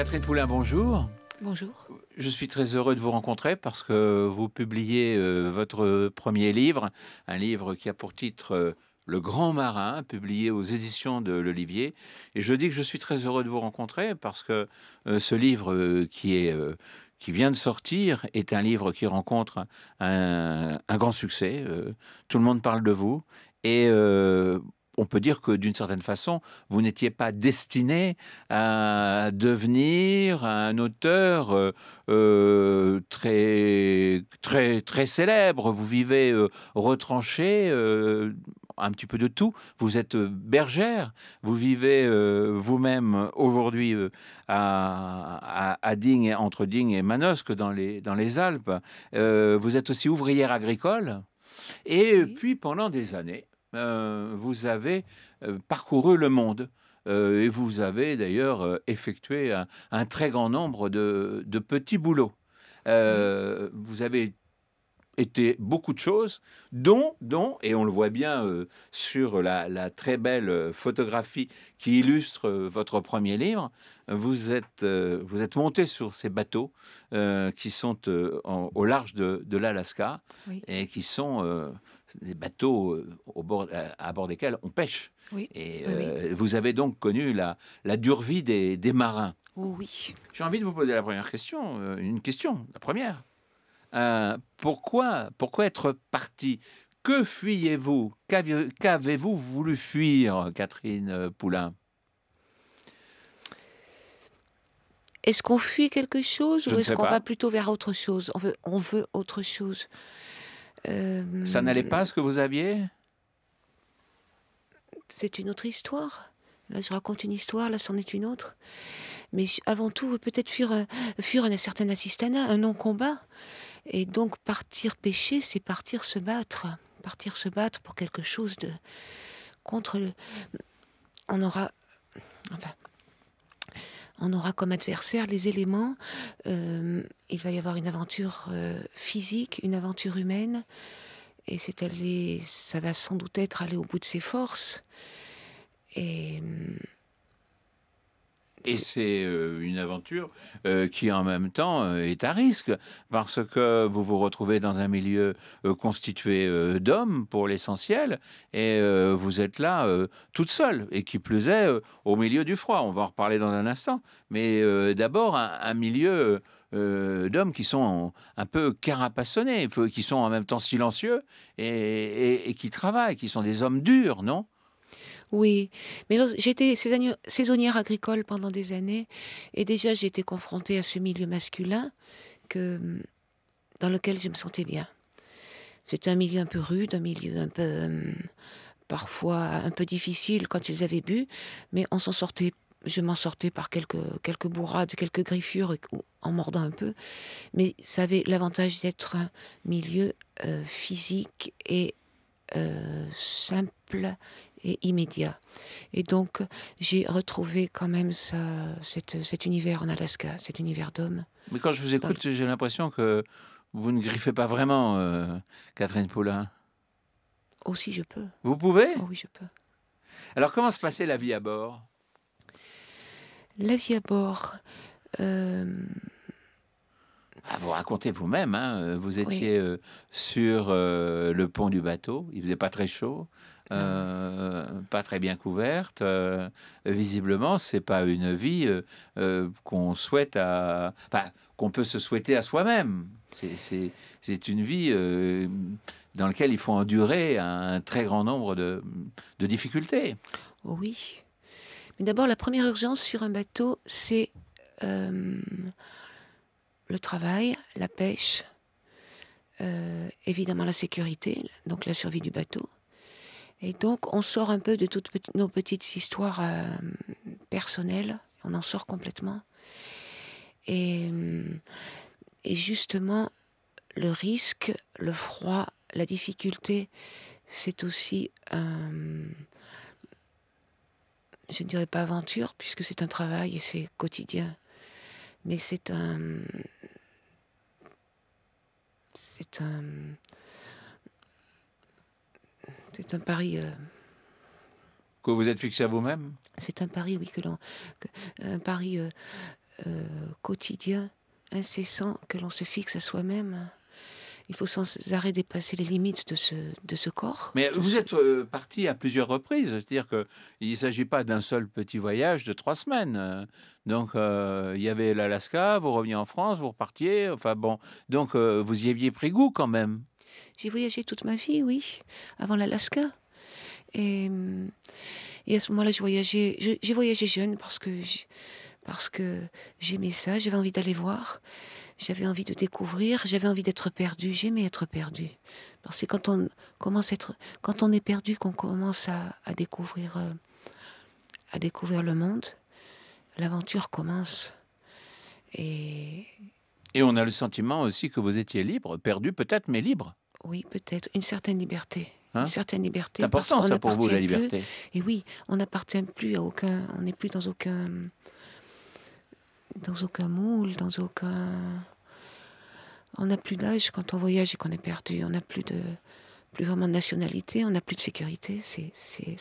Catherine Poulin, bonjour. Bonjour. Je suis très heureux de vous rencontrer parce que vous publiez euh, votre premier livre, un livre qui a pour titre euh, Le Grand Marin, publié aux éditions de l'Olivier. Et je dis que je suis très heureux de vous rencontrer parce que euh, ce livre qui est qui vient de sortir est un livre qui rencontre un, grand succès. tout le monde parle de vous. Et on peut dire que d'une certaine façon, vous n'étiez pas destiné à devenir un auteur euh, euh, très, très, très célèbre. Vous vivez euh, retranché. un petit peu de tout. Vous êtes bergère, vous vivez vous-même aujourd'hui à, à, Digne, entre Digne et Manosque dans les, dans les Alpes. vous êtes aussi ouvrière agricole. Et puis pendant des années, euh, vous avez euh, parcouru le monde. Euh, et vous avez d'ailleurs effectué un, très grand nombre de, petits boulots. Vous avez était beaucoup de choses, dont, dont et on le voit bien euh, sur la, très belle euh, photographie qui illustre euh, votre premier livre, vous êtes, vous êtes monté sur ces bateaux qui sont au large de, l'Alaska et qui sont des bateaux au bord, à bord desquels on pêche. Et vous avez donc connu la, la dure vie des, des marins. Oh oui. J'ai envie de vous poser la première question, une question, la première. Euh, pourquoi, pourquoi être parti Que fuyez-vous Qu'avez-vous voulu fuir, Catherine Poulain Est-ce qu'on fuit quelque chose ou est-ce qu'on va plutôt vers autre chose on veut, on veut autre chose. Ça euh, n'allait pas ce que vous aviez C'est une autre histoire. Là, je raconte une histoire, là, c'en est une autre. Mais avant tout, peut-être fuir, euh, fuir un certain assistana, un non-combat. Et donc partir pécher, c'est partir se battre, partir se battre pour quelque chose de contre le. On aura, enfin, on aura comme adversaire les éléments. Euh, il va y avoir une aventure euh, physique, une aventure humaine, et c'est ça va sans doute être aller au bout de ses forces. Et et c'est euh, une aventure euh, qui en même temps euh, est à risque, parce que vous vous retrouvez dans un milieu constitué d'hommes pour l'essentiel, et vous êtes là toute seule, et qui plus est au milieu du froid. On va en reparler dans un instant, mais d'abord un, milieu... d'hommes qui sont un peu carapassonnés, qui sont en même temps silencieux et qui travaillent, qui sont des hommes durs, non oui, mais j'étais saisonnière agricole pendant des années et déjà j'étais confrontée à ce milieu masculin que, dans lequel je me sentais bien. C'était un milieu un peu rude, un milieu un peu euh, parfois un peu difficile quand ils avaient bu, mais on s'en sortait. Je m'en sortais par quelques, quelques bourrades, quelques griffures en mordant un peu, mais ça avait l'avantage d'être un milieu euh, physique et euh, simple et immédiat. Et donc, j'ai retrouvé quand même ça, cet univers en Alaska, cet univers d'hommes. Mais quand je vous écoute, j'ai l'impression que vous ne griffez pas vraiment, euh, Catherine Poulain. aussi je peux. Vous pouvez oh Oui, je peux. Alors, comment se passait la vie à bord La vie à bord. Euh, ah, vous racontez vous-même, hein. vous étiez euh, sur le pont du bateau, il faisait pas très chaud, euh, pas très bien couverte. Euh, visiblement, c'est pas une vie euh, qu'on souhaite à, qu'on peut se souhaiter à soi-même. C'est une vie dans laquelle il faut endurer un très grand nombre de, de difficultés. Oui. Mais d'abord, la première urgence sur un bateau, c'est le travail, la pêche, évidemment la sécurité, donc la survie du bateau et donc, on sort un peu de toutes nos petites histoires euh, personnelles, on en sort complètement. Euh, et, justement, le risque, le froid, la difficulté, c'est aussi, euh, je ne dirais pas aventure, puisque c'est un travail et c'est quotidien, mais c'est un... C'est un... C'est un pari. Euh, que vous êtes fixé à vous-même C'est un pari, oui, que l'on. Un pari euh, euh, quotidien, incessant, que l'on se fixe à soi-même. Il faut sans arrêt dépasser les limites de ce, de ce corps. Mais vous êtes parti à plusieurs reprises, c'est-à-dire qu'il ne s'agit pas d'un seul petit voyage de trois semaines. Donc il y avait l'Alaska, vous reveniez en France, vous repartiez, enfin bon, donc vous y aviez pris goût quand même. J'ai voyagé toute ma vie, oui, avant l'Alaska. Et, hum, et, à ce moment-là, j'ai voyagé, j'ai voyagé jeune parce que parce que j'aimais ça, j'avais envie d'aller voir, j'avais envie de découvrir, j'avais envie d'être perdu, j'aimais être perdu. Parce que quand on commence à être, quand on est perdu, qu'on commence à, découvrir, euh, à découvrir le monde, l'aventure commence. Et et on a le sentiment aussi que vous étiez libre, perdu peut-être, mais libre. Oui, peut-être. Une certaine liberté. une hein? certaine liberté. C'est important ça pour vous, la liberté. et oui, on n'appartient plus à aucun. On n'est plus dans aucun. dans aucun moule, dans aucun. On n'a plus d'âge quand on voyage et qu'on est perdu. On n'a plus de. Plus vraiment de nationalité, on n'a plus de sécurité, c'est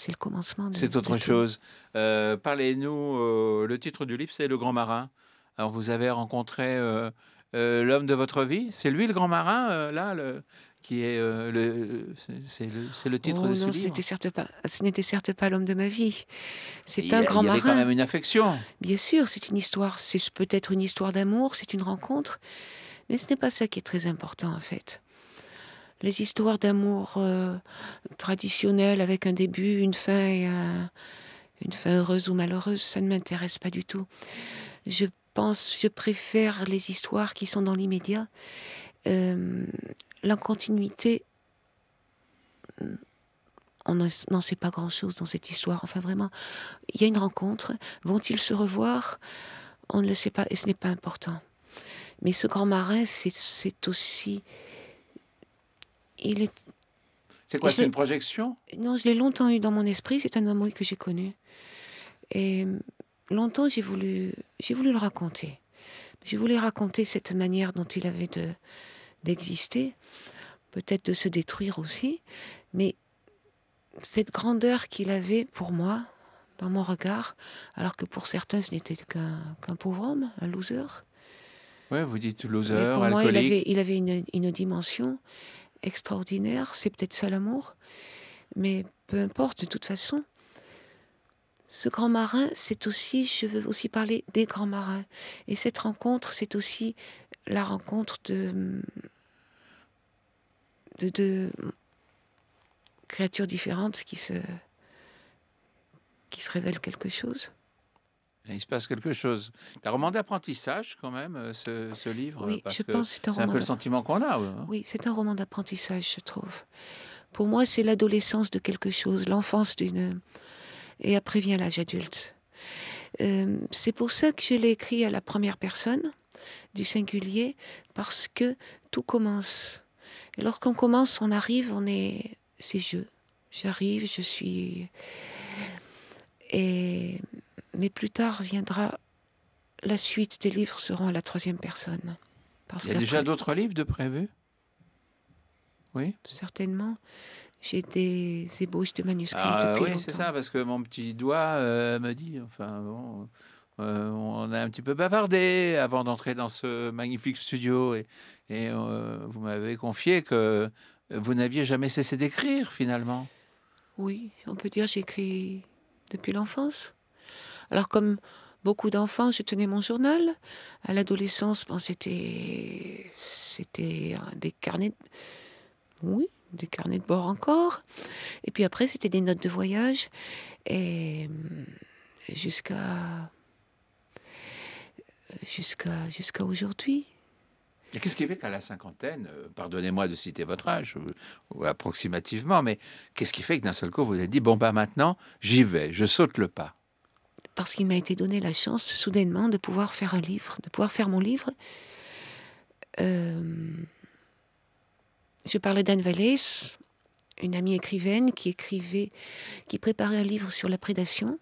le commencement. C'est autre chose. Euh, parlez-nous, euh, le titre du livre, c'est Le Grand Marin. Alors vous avez rencontré euh, l'homme de votre vie, c'est lui le Grand Marin, là, le, qui est euh, le c'est le, titre oh de ce livre. Ce ce n'était certes pas l'homme de ma vie. C'est un grand marin. Il avait quand même une affection. Bien sûr, c'est une histoire, c'est peut-être une histoire d'amour, c'est une rencontre, mais ce n'est pas ça qui est très important en fait. Les histoires d'amour euh, traditionnelles avec un début, une fin et une fin heureuse ou malheureuse, ça ne m'intéresse pas du tout. Je pense, je préfère les histoires qui sont dans l'immédiat euh, la l'incontinuité, on n'en sait pas grand-chose dans cette histoire. Enfin, vraiment, il y a une rencontre. Vont-ils se revoir On ne le sait pas et ce n'est pas important. Mais ce grand marin, c'est aussi. Il est. C'est quoi C'est une projection Non, je l'ai longtemps eu dans mon esprit. C'est un homme que j'ai connu. Et longtemps, j'ai voulu, j'ai voulu le raconter. Je voulais raconter cette manière dont il avait d'exister, peut-être de se détruire aussi, mais cette grandeur qu'il avait pour moi, dans mon regard, alors que pour certains ce n'était qu'un pauvre homme, un loser. Oui, vous dites loser, pour Moi, il avait, une dimension extraordinaire, c'est peut-être ça l'amour, mais peu importe, de toute façon, ce grand marin, c'est aussi, je veux aussi parler des grands marins. Et cette rencontre, c'est aussi la rencontre de, de, créatures différentes qui se, qui se révèlent quelque chose. il se passe quelque chose. C'est un roman d'apprentissage, quand même, euh, ce, ce livre. Oui, je pense que c'est un, peu le sentiment qu'on a. Hein. oui, c'est un roman d'apprentissage, je trouve. Pour moi, c'est l'adolescence de quelque chose, l'enfance d'une et après vient l'âge adulte. Euh, c'est pour ça que je l'ai écrit à la première personne du singulier, parce que tout commence. Et lorsqu'on commence, on arrive, on est. C'est je. J'arrive, je suis. Et... Mais plus tard viendra. La suite des livres seront à la troisième personne. Parce Il y a déjà d'autres livres de prévu Oui. Certainement j'ai des ébauches de manuscrits. Ah, oui, c'est ça, parce que mon petit doigt euh, me dit, enfin bon, euh, on a un petit peu bavardé avant d'entrer dans ce magnifique studio et, euh, vous m'avez confié que vous n'aviez jamais cessé d'écrire finalement. Oui, on peut dire j'écris depuis l'enfance. Alors comme beaucoup d'enfants, je tenais mon journal. À l'adolescence, c'était c'était des carnets. Oui, du carnet de bord encore. Et puis après, c'était des notes de voyage. Et euh, jusqu'à jusqu'à jusqu'à aujourd'hui. Et qu'est-ce qui fait qu'à la cinquantaine, euh, pardonnez-moi de citer votre âge, ou, approximativement, mais qu'est-ce qui fait que d'un seul coup vous avez dit, bon bah maintenant, j'y vais, je saute le pas Parce qu'il m'a été donné la chance, soudainement, de pouvoir faire un livre, de pouvoir faire mon livre. Euh, je parlais d'Anne Vallès, une amie écrivaine qui écrivait, qui préparait un livre sur la prédation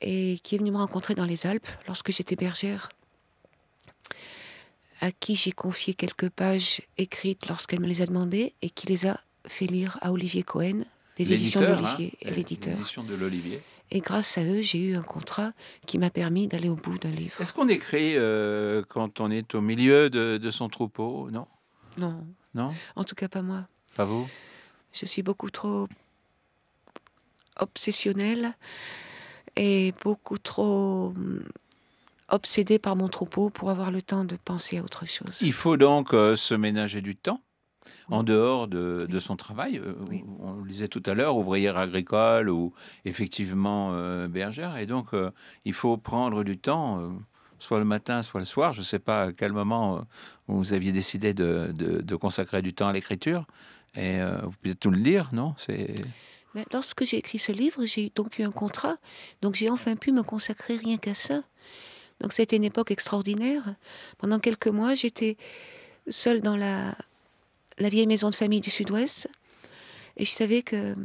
et qui est venue me rencontrer dans les Alpes lorsque j'étais bergère, à qui j'ai confié quelques pages écrites lorsqu'elle me les a demandées et qui les a fait lire à Olivier Cohen, éditions hein, euh, l'éditeur. Et grâce à eux, j'ai eu un contrat qui m'a permis d'aller au bout d'un livre. Est-ce qu'on écrit euh, quand on est au milieu de, de son troupeau Non. Non. Non En tout cas, pas moi. Pas vous Je suis beaucoup trop obsessionnelle et beaucoup trop hum, obsédée par mon troupeau pour avoir le temps de penser à autre chose. Il faut donc euh, se ménager du temps en dehors de, son travail. Euh, on le disait tout à l'heure, ouvrière agricole ou effectivement euh, bergère. Et donc, il faut prendre du temps soit le matin, soit le soir. Je ne sais pas à quel moment euh, vous aviez décidé de, consacrer du temps à l'écriture. Et euh, vous pouvez tout le lire, non ben, Lorsque j'ai écrit ce livre, j'ai donc eu un contrat. Donc j'ai enfin pu me consacrer rien qu'à ça. Donc c'était une époque extraordinaire. Pendant quelques mois, j'étais seule dans la, vieille maison de famille du Sud-Ouest. Et je savais que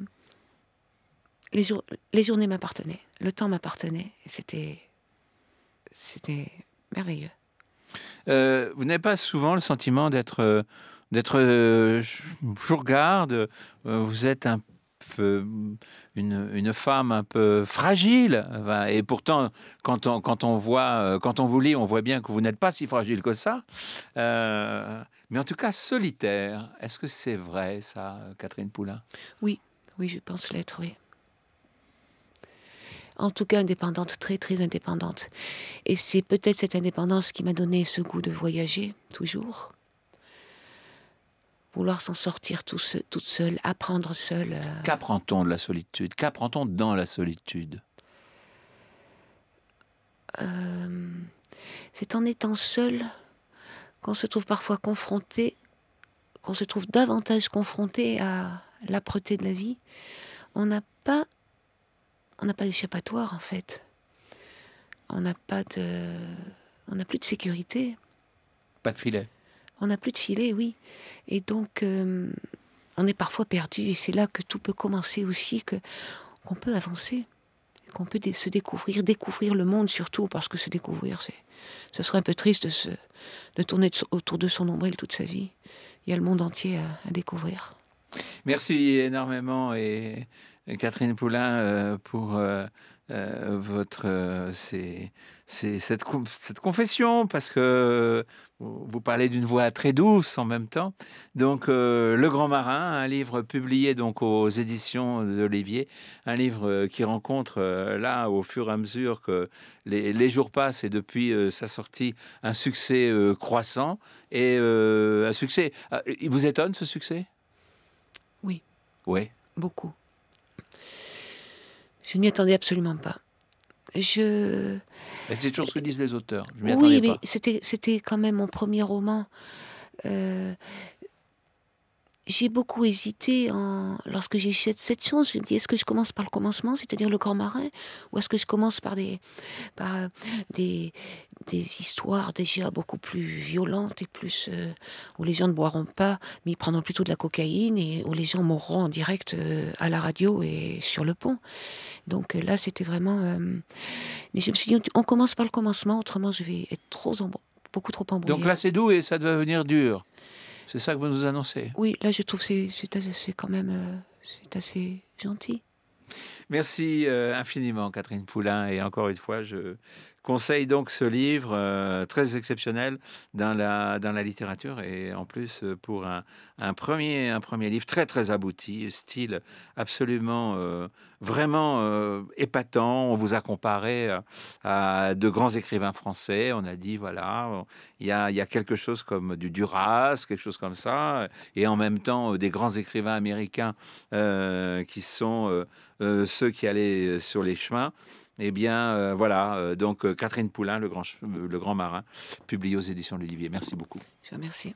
les, les journées m'appartenaient, le temps m'appartenait. C'était c'était merveilleux. Euh, vous n'avez pas souvent le sentiment d'être euh, d'être Vous euh, Vous êtes un une, femme un peu fragile. Et pourtant, quand on, quand on voit, quand on vous lit, on voit bien que vous n'êtes pas si fragile que ça. mais en tout cas, solitaire. Est-ce que c'est vrai ça, Catherine Poulain Oui, oui, je pense l'être. Oui en tout cas indépendante, très très indépendante. Et c'est peut-être cette indépendance qui m'a donné ce goût de voyager, toujours. Vouloir s'en sortir tout seul, toute seule, apprendre seule. Euh. Qu'apprend-on de la solitude Qu'apprend-on dans la solitude euh, C'est en étant seul qu'on se trouve parfois confronté, qu'on se trouve davantage confronté à l'âpreté de la vie. On n'a pas on n'a pas d'échappatoire en fait. On n'a pas de, on n'a plus de sécurité. Pas de filet. On n'a plus de filet, oui. Et donc, euh, on est parfois perdu. Et c'est là que tout peut commencer aussi, que qu'on peut avancer, qu'on peut se découvrir, découvrir le monde surtout, parce que se découvrir, c'est, ce serait un peu triste de se, tourner autour de son ombrelle toute sa vie. Il y a le monde entier à, à découvrir. Merci énormément et euh, Catherine Poulain, euh, pour euh, votre, cette, cette confession, parce que vous parlez d'une voix très douce en même temps. Donc, Le Grand Marin, un livre publié donc aux éditions d'Olivier, un livre qui rencontre là, au fur et à mesure que les, jours passent et depuis sa sortie, un succès croissant et un succès. Ah, il vous étonne ce succès Oui. Oui. Beaucoup. Je ne m'y attendais absolument pas. Je. C'est toujours ce que disent les auteurs. oui, mais c'était quand même mon premier roman. Euh, j'ai beaucoup hésité en, lorsque j'ai cette chance. Je me dis, est-ce que je commence par le commencement, c'est-à-dire le grand marin, ou est-ce que je commence par des, des, histoires déjà beaucoup plus violentes et plus euh, où les gens ne boiront pas, mais ils prendront plutôt de la cocaïne et où les gens mourront en direct euh, à la radio et sur le pont. Donc euh, là, c'était vraiment. mais je me suis dit, on commence par le commencement, autrement je vais être trop beaucoup trop embrouillée. Donc là, c'est doux et ça doit venir dur. C'est ça que vous nous annoncez Oui, là je trouve que c'est quand même euh, assez gentil. Merci euh, infiniment, Catherine Poulain. Et encore une fois, je conseille donc ce livre euh, très exceptionnel dans la, dans la littérature et en plus euh, pour un, un premier, un premier livre très très abouti, style absolument vraiment épatant. On vous a comparé à de grands écrivains français. On a dit voilà, il y a, y a quelque chose comme du Duras, quelque chose comme ça, et en même temps des grands écrivains américains qui sont qui allaient euh, sur les chemins. Et eh bien, euh, voilà, euh, donc Catherine Poulain, le grand, le grand marin, publié aux éditions de l'Olivier. Merci beaucoup. Je vous remercie.